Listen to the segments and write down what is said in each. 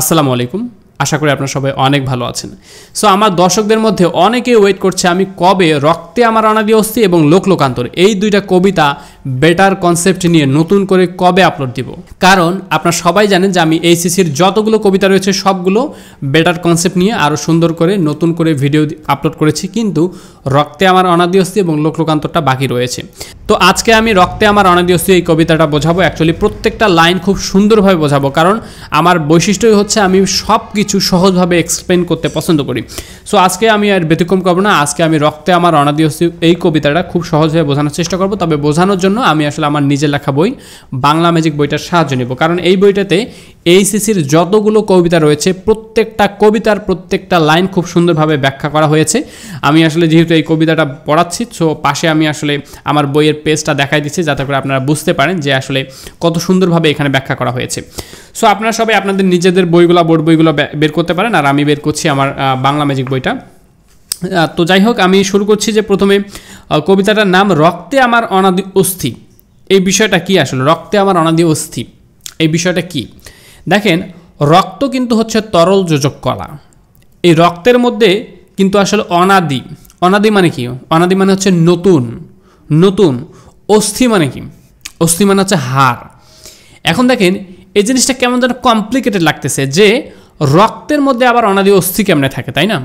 আসসালামু আলাইকুম আশা করি আপনারা সবাই অনেক ভালো আছেন সো আমার দর্শকদের মধ্যে অনেকেই ওয়েট করছে আমি কবে রক্তে আমার অনাদি অস্থি এবং লোকলোকান্তর এই দুইটা কবিতা বেটার কনসেপ্ট নিয়ে নতুন করে কবে আপলোড দিব কারণ আপনারা সবাই জানেন যে আমি এইসিসির যতগুলো কবিতা রয়েছে সবগুলো বেটার কনসেপ্ট নিয়ে আরও সুন্দর করে নতুন করে ভিডিও আপলোড করেছি কিন্তু রক্তে আমার অনাদি অস্থি এবং লোকলোকান্তরটা বাকি রয়েছে তো আজকে আমি রক্তে আমার অনাদি অস্থি এই কবিতাটা বোঝাবো অ্যাকচুয়ালি প্রত্যেকটা লাইন খুব সুন্দরভাবে বোঝাবো কারণ আমার বৈশিষ্ট্যই হচ্ছে আমি সব কিছু সহজভাবে এক্সপ্লেন করতে পছন্দ করি সো আজকে আমি আর ব্যতিক্রম করবো না আজকে আমি রক্তে আমার অনাদি এই কবিতাটা খুব সহজভাবে বোঝানোর চেষ্টা করব তবে বোঝানোর জন্য আমি আসলে আমার নিজের লেখা বই বাংলা ম্যাজিক বইটার সাহায্য নেব কারণ এই বইটাতে এইসিসির যতগুলো কবিতা রয়েছে প্রত্যেকটা কবিতার প্রত্যেকটা লাইন খুব সুন্দরভাবে ব্যাখ্যা করা হয়েছে আমি আসলে যেহেতু এই কবিতাটা পড়াচ্ছি সো পাশে আমি আসলে আমার বইয়ের পেজটা দেখাই দিচ্ছি যাতে করে আপনারা বুঝতে পারেন যে আসলে কত সুন্দরভাবে এখানে ব্যাখ্যা করা হয়েছে সো আপনারা সবাই আপনাদের নিজেদের বইগুলো বোর্ড বইগুলো বের করতে পারেন আর আমি বের করছি আমার বাংলা ম্যাজিক বইটা তো যাই হোক আমি শুরু করছি যে প্রথমে কবিতাটার নাম রক্তে আমার অনাদি অস্থি এই বিষয়টা কি আসলে রক্তে আমার অনাদি অস্থি এই বিষয়টা কি দেখেন রক্ত কিন্তু হচ্ছে তরল যোজক কলা এই রক্তের মধ্যে কিন্তু আসলে অনাদি অনাদি মানে কি অনাদি মানে হচ্ছে নতুন নতুন অস্থি মানে কি অস্থি মানে হচ্ছে হার এখন দেখেন এই জিনিসটা কেমন যেন কমপ্লিকেটেড লাগতেছে যে রক্তের মধ্যে আবার অনাদি অস্থি কেমনে থাকে তাই না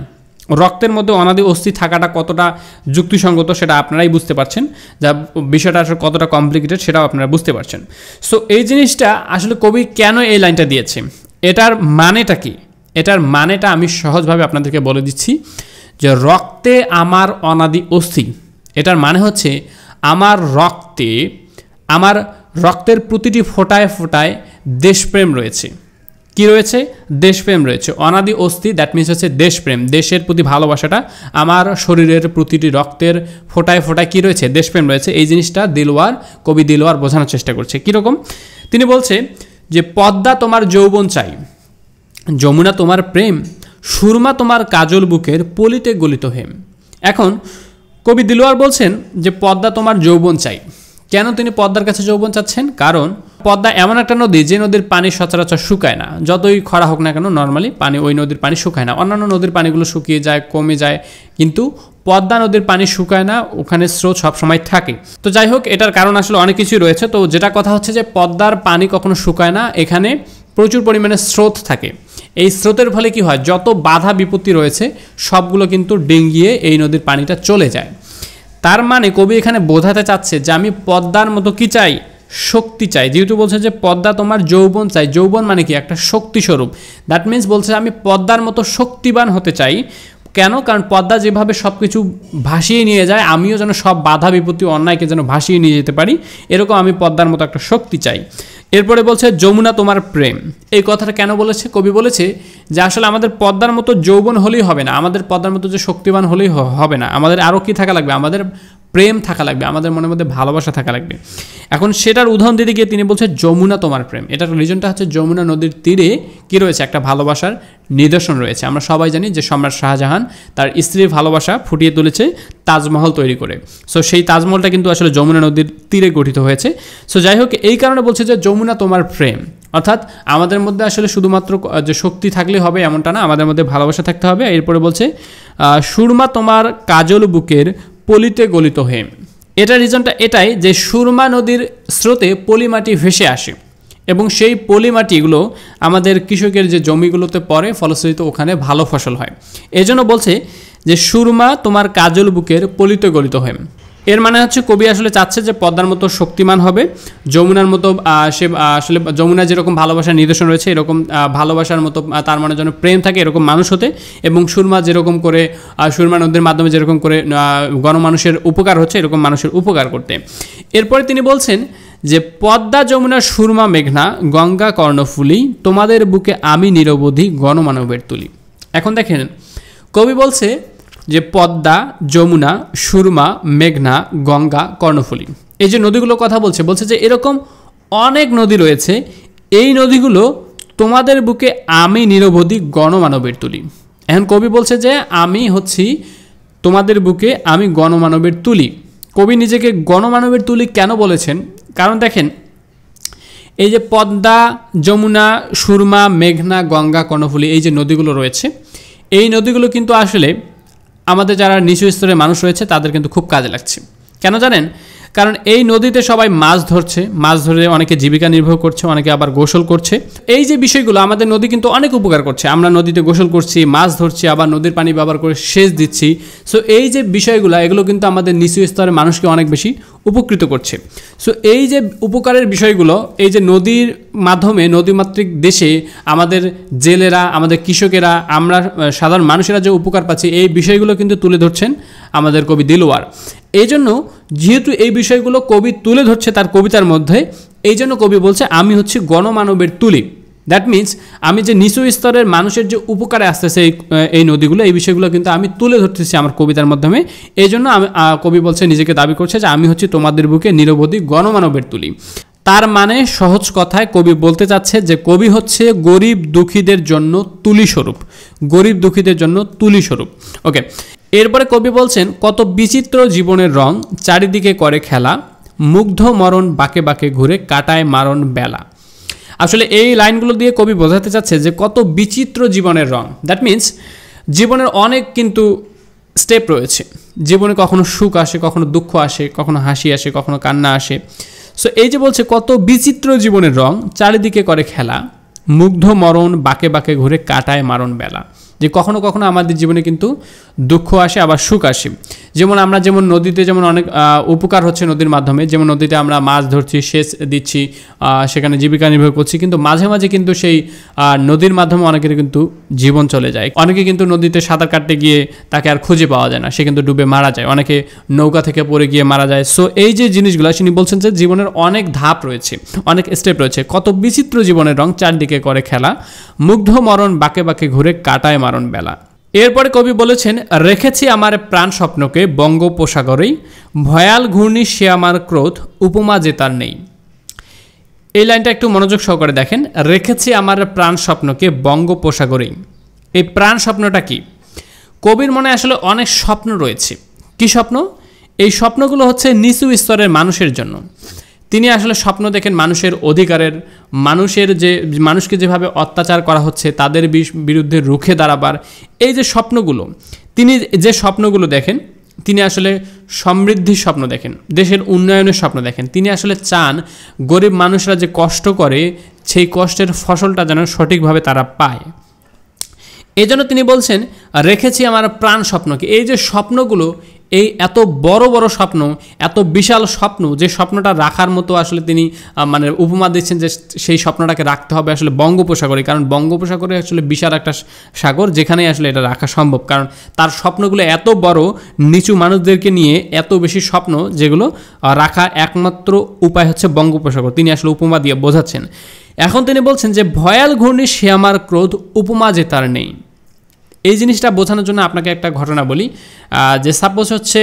রক্তের মধ্যে অনাদি অস্থি থাকাটা কতটা যুক্তিসঙ্গত সেটা আপনারাই বুঝতে পারছেন যা বিষয়টা আসলে কতটা কমপ্লিকেটেড সেটাও আপনারা বুঝতে পারছেন সো এই জিনিসটা আসলে কবি কেন এই লাইনটা দিয়েছে এটার মানেটা কি এটার মানেটা আমি সহজভাবে আপনাদেরকে বলে দিচ্ছি যে রক্তে আমার অনাদি অস্থি এটার মানে হচ্ছে আমার রক্তে আমার রক্তের প্রতিটি ফোটায় ফোটায় দেশপ্রেম রয়েছে কি রয়েছে দেশপ্রেম রয়েছে অনাদি অস্থি দ্যাট মিনস হচ্ছে দেশপ্রেম দেশের প্রতি ভালোবাসাটা আমার শরীরের প্রতিটি রক্তের ফোটায় ফোটায় কি রয়েছে দেশপ্রেম রয়েছে এই জিনিসটা দিলওয়ার কবি দিলওয়ার বোঝানোর চেষ্টা করছে কীরকম তিনি বলছে যে পদ্মা তোমার যৌবন চাই যমুনা তোমার প্রেম সুরমা তোমার কাজল বুকের পলিতে গলিত হেম এখন কবি দিলওয়ার বলছেন যে পদ্মা তোমার যৌবন চাই কেন তিনি পদ্মার কাছে যৌবন চাচ্ছেন কারণ পদ্মা এমন একটা নদী যে নদীর পানি সচরাচর শুকায় না যতই খরা হোক না কেন নর্মালি পানি ওই নদীর পানি শুকায় না অন্যান্য নদীর পানিগুলো শুকিয়ে যায় কমে যায় কিন্তু পদ্মা নদীর পানি শুকায় না ওখানে স্রোত সবসময় থাকে তো যাই হোক এটার কারণ আসলে অনেক কিছুই রয়েছে তো যেটা কথা হচ্ছে যে পদ্মার পানি কখনো শুকায় না এখানে প্রচুর পরিমাণে স্রোত থাকে এই স্রোতের ফলে কি হয় যত বাধা বিপত্তি রয়েছে সবগুলো কিন্তু ডেঙ্গিয়ে এই নদীর পানিটা চলে যায় তার মানে কবি এখানে বোঝাতে চাচ্ছে যে আমি পদ্মার মতো কি চাই শক্তি চাই যেহেতু বলছে যে পদ্মা তোমার যৌবন চাই যৌবন মানে কি একটা শক্তি স্বরূপ দ্যাট মিন্স বলছে আমি পদ্মার মতো শক্তিবান হতে চাই কেন কারণ পদ্মা যেভাবে সব কিছু ভাসিয়ে নিয়ে যায় আমিও যেন সব বাধা বিপত্তি অন্যায়কে যেন ভাসিয়ে নিয়ে যেতে পারি এরকম আমি পদ্মার মতো একটা শক্তি চাই এরপরে বলছে যমুনা তোমার প্রেম এই কথাটা কেন বলেছে কবি বলেছে যে আসলে আমাদের পদ্মার মতো যৌবন হলেই হবে না আমাদের পদ্মার মতো যে শক্তিবান হলেই হবে না আমাদের আরও কী থাকা লাগবে আমাদের প্রেম থাকা লাগবে আমাদের মনের মধ্যে ভালোবাসা থাকা লাগবে এখন সেটার উদাহরণ দিতে গিয়ে তিনি বলছে যমুনা তোমার প্রেম এটার রিজনটা হচ্ছে যমুনা নদীর তীরে কী রয়েছে একটা ভালোবাসার নিদর্শন রয়েছে আমরা সবাই জানি যে সম্রাট শাহজাহান তার স্ত্রীর ভালোবাসা ফুটিয়ে তুলেছে তাজমহল তৈরি করে সো সেই তাজমহলটা কিন্তু আসলে যমুনা নদীর তীরে গঠিত হয়েছে সো যাই হোক এই কারণে বলছে যে যমুনা তোমার প্রেম অর্থাৎ আমাদের মধ্যে আসলে শুধুমাত্র যে শক্তি থাকলে হবে এমনটা না আমাদের মধ্যে ভালোবাসা থাকতে হবে এরপরে বলছে সুরমা তোমার কাজল বুকের পলিতে গলিত হয়ে এটা রিজনটা এটাই যে সুরমা নদীর স্রোতে পলিমাটি ভেসে আসে এবং সেই পলিমাটিগুলো আমাদের কৃষকের যে জমিগুলোতে পড়ে ফলশ্রুতিতে ওখানে ভালো ফসল হয় এজন্য বলছে যে সুরমা তোমার কাজল বুকের পলিতে গলিত হয় এর মানে হচ্ছে কবি আসলে চাচ্ছে যে পদ্মার মতো শক্তিমান হবে যমুনার মতো সে আসলে যমুনা যেরকম ভালোবাসার নিদর্শন রয়েছে এরকম ভালোবাসার মতো তার মনে যেন প্রেম থাকে এরকম মানুষ হতে এবং সুরমা যেরকম করে সুরমা নদীর মাধ্যমে যেরকম করে গণমানুষের উপকার হচ্ছে এরকম মানুষের উপকার করতে এরপরে তিনি বলছেন যে পদ্মা যমুনা সুরমা মেঘনা গঙ্গা কর্ণফুলি তোমাদের বুকে আমি নিরবধি গণমানবের তুলি এখন দেখেন কবি বলছে যে পদ্মা যমুনা সুরমা মেঘনা গঙ্গা কর্ণফুলী এই যে নদীগুলোর কথা বলছে বলছে যে এরকম অনেক নদী রয়েছে এই নদীগুলো তোমাদের বুকে আমি নিরবধি গণমানবের তুলি এখন কবি বলছে যে আমি হচ্ছি তোমাদের বুকে আমি গণমানবের তুলি কবি নিজেকে গণমানবের তুলি কেন বলেছেন কারণ দেখেন এই যে পদ্মা যমুনা সুরমা মেঘনা গঙ্গা কর্ণফুলী এই যে নদীগুলো রয়েছে এই নদীগুলো কিন্তু আসলে আমাদের যারা নিচু স্তরের মানুষ রয়েছে তাদের কিন্তু খুব কাজে লাগছে কেন জানেন কারণ এই নদীতে সবাই মাছ ধরছে মাছ ধরে অনেকে জীবিকা নির্ভর করছে অনেকে আবার গোসল করছে এই যে বিষয়গুলো আমাদের নদী কিন্তু অনেক উপকার করছে আমরা নদীতে গোসল করছি মাছ ধরছি আবার নদীর পানি ব্যবহার করে সেচ দিচ্ছি সো এই যে বিষয়গুলো এগুলো কিন্তু আমাদের নিচু স্তরের মানুষকে অনেক বেশি উপকৃত করছে সো এই যে উপকারের বিষয়গুলো এই যে নদীর মাধ্যমে নদীমাতৃক দেশে আমাদের জেলেরা আমাদের কৃষকেরা আমরা সাধারণ মানুষেরা যে উপকার পাচ্ছি এই বিষয়গুলো কিন্তু তুলে ধরছেন আমাদের কবি দিলওয়ার এই জন্য যেহেতু এই বিষয়গুলো কবি তুলে ধরছে তার কবিতার মধ্যে এই জন্য কবি বলছে আমি হচ্ছি গণমানবের তুলি দ্যাট মিন্স আমি যে নিচু স্তরের মানুষের যে উপকারে আসতেছে এই এই নদীগুলো এই বিষয়গুলো কিন্তু আমি তুলে ধরতেছি আমার কবিতার মাধ্যমে এই জন্য আমি কবি বলছে নিজেকে দাবি করছে যে আমি হচ্ছি তোমাদের বুকে নিরবধি গণমানবের তুলি তার মানে সহজ কথায় কবি বলতে চাচ্ছে যে কবি হচ্ছে গরিব দুঃখীদের জন্য তুলি স্বরূপ গরিব দুঃখীদের জন্য তুলি স্বরূপ ওকে এরপরে কবি বলছেন কত বিচিত্র জীবনের রং চারিদিকে করে খেলা মুগ্ধ মরণ বাঁকে বাঁকে ঘুরে কাটায় মারণ বেলা আসলে এই লাইনগুলো দিয়ে কবি বোঝাতে চাচ্ছে যে কত বিচিত্র জীবনের রং দ্যাট মিন্স জীবনের অনেক কিন্তু স্টেপ রয়েছে জীবনে কখনো সুখ আসে কখনো দুঃখ আসে কখনো হাসি আসে কখনো কান্না আসে সো এই যে বলছে কত বিচিত্র জীবনের রং চারিদিকে করে খেলা মুগ্ধ মরণ বাঁকে বাঁকে ঘুরে কাটায় মারণ বেলা যে কখনো কখনো আমাদের জীবনে কিন্তু দুঃখ আসে আবার সুখ আসে যেমন আমরা যেমন নদীতে যেমন অনেক উপকার হচ্ছে নদীর মাধ্যমে যেমন নদীতে আমরা মাছ ধরছি সেচ দিচ্ছি সেখানে জীবিকা নির্ভর করছি কিন্তু মাঝে মাঝে কিন্তু সেই নদীর মাধ্যমে অনেকের কিন্তু জীবন চলে যায় অনেকে কিন্তু নদীতে সাঁতার কাটতে গিয়ে তাকে আর খুঁজে পাওয়া যায় না সে কিন্তু ডুবে মারা যায় অনেকে নৌকা থেকে পড়ে গিয়ে মারা যায় সো এই যে জিনিসগুলো তিনি বলছেন যে জীবনের অনেক ধাপ রয়েছে অনেক স্টেপ রয়েছে কত বিচিত্র জীবনের রং চারদিকে করে খেলা মুগ্ধ মরণ বাঁকে বাঁকে ঘুরে কাটায় বেলা এরপরে কবি বলেছেন রেখেছি আমার প্রাণ স্বপ্নকে বঙ্গোপসাগরেই ভয়াল ঘূর্ণি সে আমার ক্রোধ উপমা যে তার নেই এই লাইনটা একটু মনোযোগ সহকারে দেখেন রেখেছি আমার প্রাণ স্বপ্নকে বঙ্গোপসাগরেই এই প্রাণ স্বপ্নটা কি কবির মনে আসলে অনেক স্বপ্ন রয়েছে কি স্বপ্ন এই স্বপ্নগুলো হচ্ছে নিচু স্তরের মানুষের জন্য তিনি আসলে স্বপ্ন দেখেন মানুষের অধিকারের মানুষের যে মানুষকে যেভাবে অত্যাচার করা হচ্ছে তাদের বিরুদ্ধে রুখে দাঁড়াবার এই যে স্বপ্নগুলো তিনি যে স্বপ্নগুলো দেখেন তিনি আসলে সমৃদ্ধির স্বপ্ন দেখেন দেশের উন্নয়নের স্বপ্ন দেখেন তিনি আসলে চান গরিব মানুষরা যে কষ্ট করে সেই কষ্টের ফসলটা যেন সঠিকভাবে তারা পায় এজন্য তিনি বলছেন রেখেছি আমার প্রাণ স্বপ্নকে এই যে স্বপ্নগুলো এই এত বড় বড় স্বপ্ন এত বিশাল স্বপ্ন যে স্বপ্নটা রাখার মতো আসলে তিনি মানে উপমা দিচ্ছেন যে সেই স্বপ্নটাকে রাখতে হবে আসলে বঙ্গোপসাগরে কারণ বঙ্গোপসাগরে আসলে বিশাল একটা সাগর যেখানে আসলে এটা রাখা সম্ভব কারণ তার স্বপ্নগুলো এত বড় নিচু মানুষদেরকে নিয়ে এত বেশি স্বপ্ন যেগুলো রাখা একমাত্র উপায় হচ্ছে বঙ্গোপসাগর তিনি আসলে উপমা দিয়ে বোঝাচ্ছেন এখন তিনি বলছেন যে ভয়াল ঘূর্ণি সে আমার ক্রোধ উপমা যে তার নেই এই জিনিসটা বোঝানোর জন্য আপনাকে একটা ঘটনা বলি যে সাপোজ হচ্ছে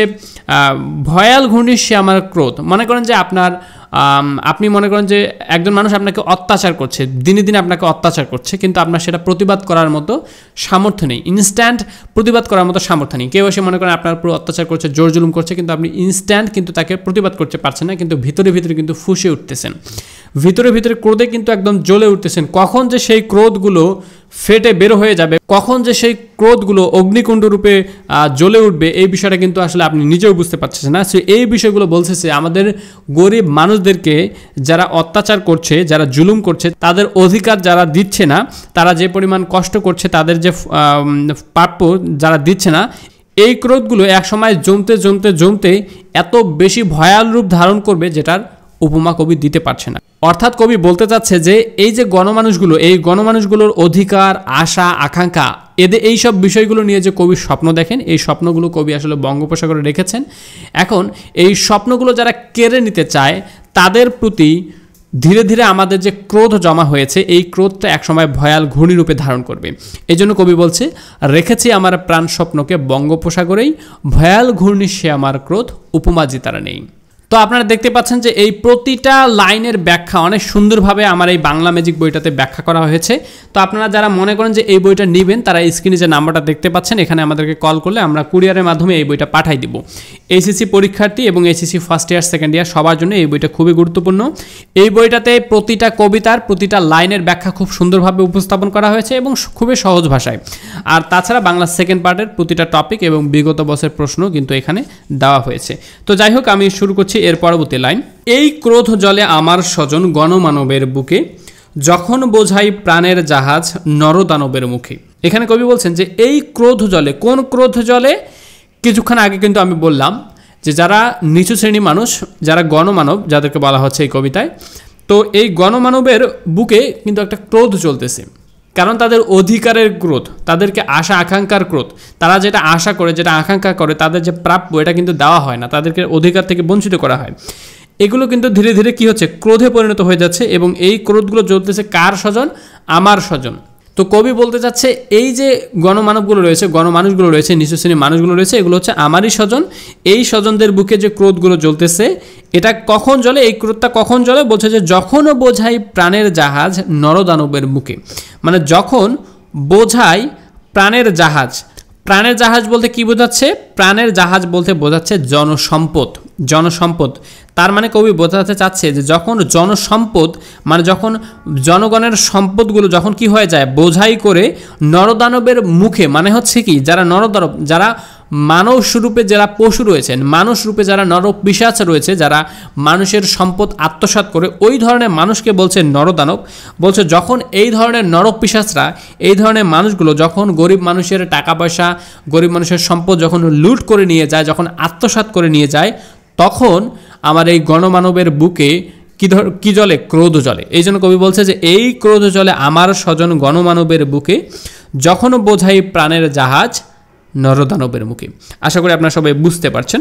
ভয়াল ঘূর্ণির আমার ক্রোধ মনে করেন যে আপনার আপনি মনে করেন যে একজন মানুষ আপনাকে অত্যাচার করছে দিনে দিনে আপনাকে অত্যাচার করছে কিন্তু আপনার সেটা প্রতিবাদ করার মতো সামর্থ্য নেই ইনস্ট্যান্ট প্রতিবাদ করার মতো সামর্থ্য নেই কেউ এসে মনে করেন আপনার উপর অত্যাচার করছে জোর জুলুম করছে কিন্তু আপনি ইনস্ট্যান্ট কিন্তু তাকে প্রতিবাদ করতে পারছেন না কিন্তু ভিতরে ভিতরে কিন্তু ফুসে উঠতেছেন ভিতরে ভিতরে ক্রোধে কিন্তু একদম জ্বলে উঠতেছেন কখন যে সেই ক্রোধগুলো ফেটে বের হয়ে যাবে কখন যে সেই ক্রোধগুলো অগ্নিকুণ্ড রূপে জ্বলে উঠবে এই বিষয়টা কিন্তু আসলে আপনি নিজেও বুঝতে পারছেন না সে এই বিষয়গুলো বলছে আমাদের গরিব মানুষ মানুষদেরকে যারা অত্যাচার করছে যারা জুলুম করছে তাদের অধিকার যারা দিচ্ছে না তারা যে পরিমাণ কষ্ট করছে তাদের যে প্রাপ্য যারা দিচ্ছে না এই ক্রোধগুলো একসময় জমতে জমতে জমতে এত বেশি ভয়াল রূপ ধারণ করবে যেটার উপমা কবি দিতে পারছে না অর্থাৎ কবি বলতে চাচ্ছে যে এই যে গণমানুষগুলো এই গণমানুষগুলোর অধিকার আশা আকাঙ্ক্ষা এদের এই সব বিষয়গুলো নিয়ে যে কবির স্বপ্ন দেখেন এই স্বপ্নগুলো কবি আসলে বঙ্গোপসাগরে রেখেছেন এখন এই স্বপ্নগুলো যারা কেড়ে নিতে চায় তাদের প্রতি ধীরে ধীরে আমাদের যে ক্রোধ জমা হয়েছে এই ক্রোধটা একসময় ভয়াল ঘূর্ণিরূপে ধারণ করবে এই জন্য কবি বলছে রেখেছি আমার প্রাণ স্বপ্নকে বঙ্গোপসাগরেই ভয়াল ঘূর্ণি সে আমার ক্রোধ উপমাজি তারা নেই তো আপনারা দেখতে পাচ্ছেন যে এই প্রতিটা লাইনের ব্যাখ্যা অনেক সুন্দরভাবে আমার এই বাংলা ম্যাজিক বইটাতে ব্যাখ্যা করা হয়েছে তো আপনারা যারা মনে করেন যে এই বইটা নেবেন তারা স্ক্রিনে যে নাম্বারটা দেখতে পাচ্ছেন এখানে আমাদেরকে কল করলে আমরা কুরিয়ারের মাধ্যমে এই বইটা পাঠাই দিব এসিসি পরীক্ষার্থী এবং HSC first year second year সবার জন্য এই বইটা খুবই গুরুত্বপূর্ণ এই বইটাতে প্রতিটা কবিতার প্রতিটা লাইনের ব্যাখ্যা খুব সুন্দরভাবে উপস্থাপন করা হয়েছে এবং খুবই সহজ ভাষায় আর তাছাড়া বাংলা সেকেন্ড পার্টের প্রতিটা টপিক এবং বিগত বছরের প্রশ্ন কিন্তু এখানে দেওয়া হয়েছে তো যাই হোক আমি শুরু করছি এর পরবর্তী লাইন এই ক্রোধ জলে আমার স্বজন গণমানবের বুকে যখন বোঝাই প্রাণের জাহাজ নরদানবের মুখে এখানে কবি বলছেন যে এই ক্রোধ জলে কোন ক্রোধ জলে কিছুক্ষণ আগে কিন্তু আমি বললাম যে যারা নিচু শ্রেণী মানুষ যারা গণমানব যাদেরকে বলা হচ্ছে এই কবিতায় তো এই গণমানবের বুকে কিন্তু একটা ক্রোধ চলতেছে কারণ তাদের অধিকারের ক্রোধ তাদেরকে আশা আকাঙ্ক্ষার ক্রোধ তারা যেটা আশা করে যেটা আকাঙ্ক্ষা করে তাদের যে প্রাপ্য এটা কিন্তু দেওয়া হয় না তাদেরকে অধিকার থেকে বঞ্চিত করা হয় এগুলো কিন্তু ধীরে ধীরে কি হচ্ছে ক্রোধে পরিণত হয়ে যাচ্ছে এবং এই ক্রোধগুলো জ্বলতেছে কার স্বজন আমার স্বজন তো কবি বলতে চাচ্ছে এই যে গণমানবগুলো রয়েছে গণমানুষগুলো রয়েছে নিচু শ্রেণীর মানুষগুলো রয়েছে এগুলো হচ্ছে আমারই স্বজন এই স্বজনদের বুকে যে ক্রোধগুলো জ্বলতেছে এটা কখন জ্বলে এই ক্রোধটা কখন জ্বলে বলছে যে যখনও বোঝাই প্রাণের জাহাজ নরদানবের বুকে মানে যখন বোঝাই প্রাণের জাহাজ প্রাণের জাহাজ বলতে কি বোঝাচ্ছে প্রাণের জাহাজ বলতে বোঝাচ্ছে জনসম্পদ জনসম্পদ তার মানে কবি বোঝাতে চাচ্ছে যে যখন জনসম্পদ মানে যখন জনগণের সম্পদগুলো যখন কি হয়ে যায় বোঝাই করে নরদানবের মুখে মানে হচ্ছে কি যারা নরদানব যারা মানুষ রূপে যারা পশু রয়েছেন মানুষ রূপে যারা নর পিসাচ রয়েছে যারা মানুষের সম্পদ আত্মসাত করে ওই ধরনের মানুষকে বলছে নরদানব বলছে যখন এই ধরনের নর পিসাচরা এই ধরনের মানুষগুলো যখন গরিব মানুষের টাকা পয়সা গরিব মানুষের সম্পদ যখন লুট করে নিয়ে যায় যখন আত্মসাত করে নিয়ে যায় তখন আমার এই গণমানবের বুকে কি ধর কী জলে ক্রোধ জলে এই জন্য কবি বলছে যে এই ক্রোধ জলে আমার স্বজন গণমানবের বুকে যখন বোঝাই প্রাণের জাহাজ নরদানবের মুখে আশা করি আপনারা সবাই বুঝতে পারছেন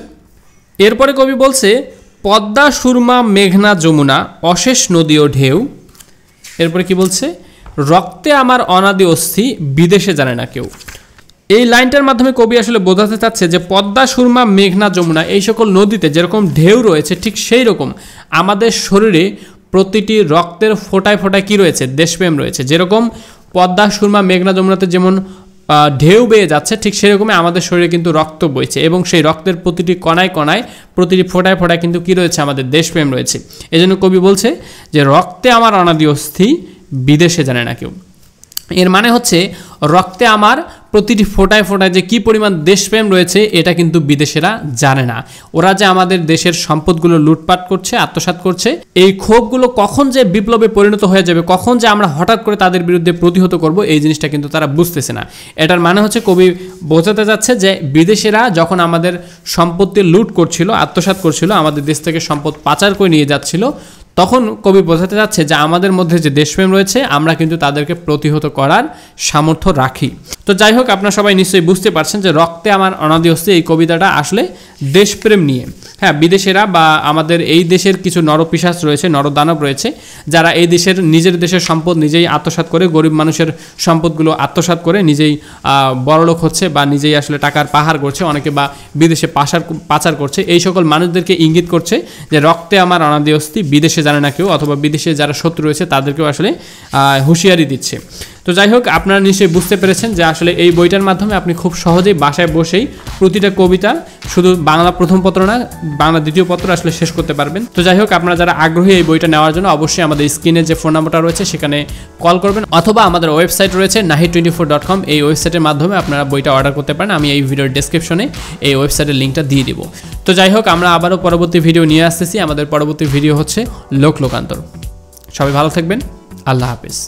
এরপরে কবি বলছে পদ্মা সুরমা মেঘনা যমুনা অশেষ নদী ও ঢেউ এরপরে কি বলছে রক্তে আমার অনাদি অস্থি বিদেশে জানে না কেউ এই লাইনটার মাধ্যমে কবি আসলে বোঝাতে চাচ্ছে যে পদ্মা সুরমা মেঘনা যমুনা এই সকল নদীতে যেরকম ঢেউ রয়েছে ঠিক সেই রকম আমাদের শরীরে প্রতিটি রক্তের ফোটায় ফোটায় কি রয়েছে দেশপ্রেম রয়েছে যেরকম পদ্মা সুরমা মেঘনা যমুনাতে যেমন ঢেউ বেয়ে যাচ্ছে ঠিক সেরকমই আমাদের শরীরে কিন্তু রক্ত বইছে এবং সেই রক্তের প্রতিটি কণায় কণায় প্রতিটি ফোটায় ফোটায় কিন্তু কি রয়েছে আমাদের দেশপ্রেম রয়েছে এজন্য কবি বলছে যে রক্তে আমার অনাদি অস্থি বিদেশে জানে না কেউ এর মানে হচ্ছে রক্তে আমার প্রতিটি ফোটায় ফোটায় যে কি পরিমাণ দেশপ্রেম রয়েছে এটা কিন্তু বিদেশেরা জানে না ওরা যে আমাদের দেশের সম্পদগুলো লুটপাট করছে আত্মসাত করছে এই ক্ষোভগুলো কখন যে বিপ্লবে পরিণত হয়ে যাবে কখন যে আমরা হঠাৎ করে তাদের বিরুদ্ধে প্রতিহত করব এই জিনিসটা কিন্তু তারা বুঝতেছে না এটার মানে হচ্ছে কবি বোঝাতে যাচ্ছে যে বিদেশেরা যখন আমাদের সম্পত্তি লুট করছিল আত্মসাত করছিল আমাদের দেশ থেকে সম্পদ পাচার করে নিয়ে যাচ্ছিল তখন কবি বোঝাতে যাচ্ছে যে আমাদের মধ্যে যে দেশপ্রেম রয়েছে আমরা কিন্তু তাদেরকে প্রতিহত করার সামর্থ্য রাখি তো যাই হোক আপনারা সবাই নিশ্চয়ই বুঝতে পারছেন যে রক্তে আমার অনাদি হস্তে এই কবিতাটা আসলে দেশপ্রেম নিয়ে হ্যাঁ বিদেশেরা বা আমাদের এই দেশের কিছু নরপিশাস রয়েছে নরদানব রয়েছে যারা এই দেশের নিজের দেশের সম্পদ নিজেই আত্মসাত করে গরিব মানুষের সম্পদগুলো আত্মসাত করে নিজেই বড়লোক হচ্ছে বা নিজেই আসলে টাকার পাহাড় করছে অনেকে বা বিদেশে পাশার পাচার করছে এই সকল মানুষদেরকে ইঙ্গিত করছে যে রক্তে আমার অনাদি অস্থি বিদেশে জানে না কেউ অথবা বিদেশে যারা শত্রু রয়েছে তাদেরকেও আসলে হুঁশিয়ারি দিচ্ছে তো যাই হোক আপনারা নিশ্চয়ই বুঝতে পেরেছেন যে আসলে এই বইটার মাধ্যমে আপনি খুব সহজেই বাসায় বসেই প্রতিটা কবিতা শুধু বাংলা প্রথম পত্র না বাংলা দ্বিতীয় পত্র আসলে শেষ করতে পারবেন তো যাই হোক আপনারা যারা আগ্রহী এই বইটা নেওয়ার জন্য অবশ্যই আমাদের স্ক্রিনে যে ফোন নাম্বারটা রয়েছে সেখানে কল করবেন অথবা আমাদের ওয়েবসাইট রয়েছে নাহি টোয়েন্টি ফোর ডট কম এই ওয়েবসাইটের মাধ্যমে আপনারা বইটা অর্ডার করতে পারেন আমি এই ভিডিওর ডিসক্রিপশনে এই ওয়েবসাইটের লিঙ্কটা দিয়ে দিব তো যাই হোক আমরা আবারও পরবর্তী ভিডিও নিয়ে আসতেছি আমাদের পরবর্তী ভিডিও হচ্ছে লোক লোকান্তর সবাই ভালো থাকবেন আল্লাহ হাফিজ